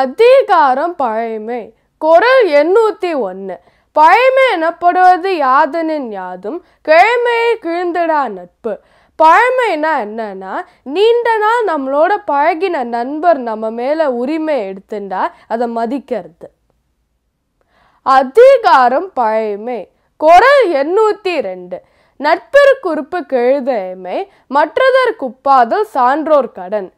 அதிகாரம் பழைமை குரல் எண்ணூற்றி ஒன்று பழைமை எனப்படுவது யாதனின் யாதும் கிழமையை கிழிந்திடா நட்பு பழமைனா என்னன்னா நீண்ட நாள் நம்மளோட பழகின நண்பர் நம்ம மேலே உரிமை எடுத்துட்டா அதை மதிக்கிறது அதிகாரம் பழைமை குரல் எண்ணூற்றி ரெண்டு நட்பிற்கு உறுப்பு மற்றதர் மற்றதற்குப்பாதல் சான்றோர் கடன்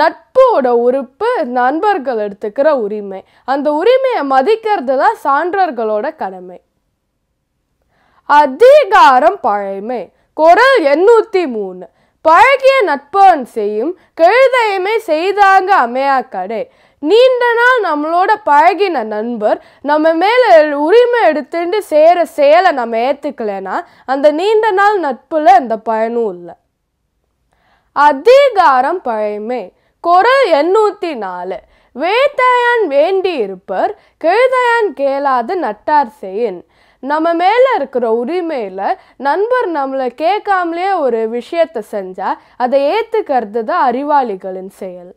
நட்பு நட்போட உறுப்பு நண்பர்கள் எடுத்துக்கிற உரிமை அந்த உரிமையை மதிக்கிறது தான் சான்றர்களோட கடமை அதிகாரம் பழைமை குரல் எண்ணூற்றி மூணு பழகிய நட்பன் செய்யும் கெழுதையுமே செய்தாங்க அமையா கடை நீண்ட நாள் நம்மளோட பழகின நண்பர் நம்ம மேலே உரிமை எடுத்துட்டு செய்கிற செயலை நம்ம ஏற்றுக்கலைன்னா அந்த நீண்ட நாள் நட்பில் அந்த பயனும் இல்லை அதிகாரம் பழைமை குரல் எண்ணூற்றி நாலு வேட்டையான் வேண்டி இருப்பர் கெழுதையான் கேளாது நட்டார் செய்யின் நம்ம மேலே இருக்கிற உரிமையில் நண்பர் நம்மளை கேட்காமலே ஒரு விஷயத்தை செஞ்சால் அதை ஏற்றுக்கிறது தான் அறிவாளிகளின் செயல்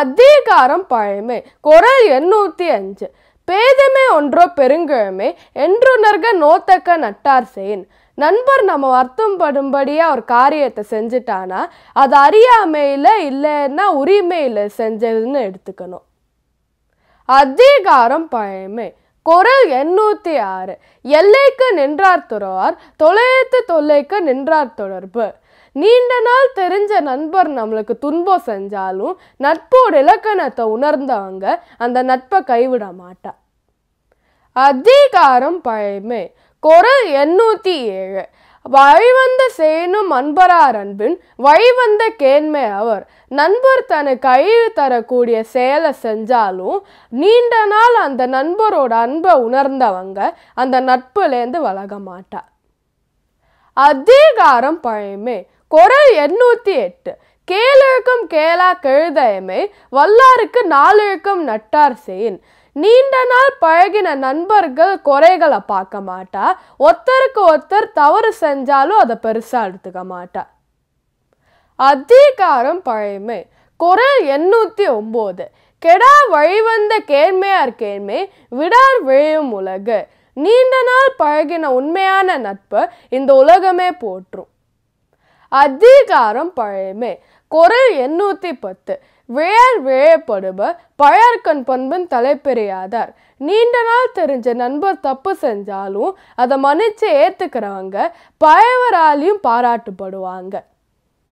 அதிகாரம் பழமை குரல் எண்ணூற்றி அஞ்சு பேதமே ஒன்றோ பெருங்கழமே என்றுணர்க நோத்தக்க நட்டார் சேன் நண்பர் நம்ம வருத்தம் படும்படியாக ஒரு காரியத்தை செஞ்சுட்டானா அது அறியாமையில் இல்லைன்னா உரிமையில் செஞ்சதுன்னு எடுத்துக்கணும் அதிகாரம் பழமை குரல் எண்ணூற்றி ஆறு எல்லைக்கு நின்றார் துறவார் தொலைத்து தொல்லைக்கு நின்றார் தொடர்பு நீண்ட நாள் தெரிஞ்ச நண்பர் நம்மளுக்கு துன்பம் செஞ்சாலும் நட்போட இலக்கணத்தை உணர்ந்தவங்க அந்த நட்பை கைவிட மாட்டா அதிகாரம் பழமை குரல் எண்ணூற்றி ஏழு வழிவந்த சேனும் அன்பரார் அன்பின் வழிவந்த கேண்மை அவர் நண்பர் தனக்கு கழிவு தரக்கூடிய செயலை செஞ்சாலும் நீண்ட நாள் அந்த நண்பரோட அன்பை உணர்ந்தவங்க அந்த நட்புலேருந்து வழங்க மாட்டார் அதிகாரம் பழமை குரல் எண்ணூற்றி எட்டு கேளிழக்கம் கேளா கெழுதயமை வல்லாருக்கு நாலிழக்கம் நட்டார் செயின் நீண்ட நாள் பழகின நண்பர்கள் குறைகளை பார்க்க மாட்டா ஒருத்தருக்கு ஒருத்தர் தவறு செஞ்சாலும் அதை பெருசாக எடுத்துக்க மாட்டா அதிகாரம் பழமை குரல் எண்ணூற்றி ஒம்பது கெடா வழிவந்த கேழ்மையார் கேழ்மை விடார் விழையும் உலகு நீண்ட நாள் பழகின உண்மையான நட்பு இந்த உலகமே போற்றும் அதிகாரம் பழையமே குரல் எண்ணூற்றி பத்து விழர் விழையப்படுபவர் பழையார்கண் பண்பின் தலைப்பெரியாதார் நீண்ட நாள் தெரிஞ்ச நண்பர் தப்பு செஞ்சாலும் அதை மன்னிச்சு ஏத்துக்கிறவங்க பயவராலையும் பாராட்டுப்படுவாங்க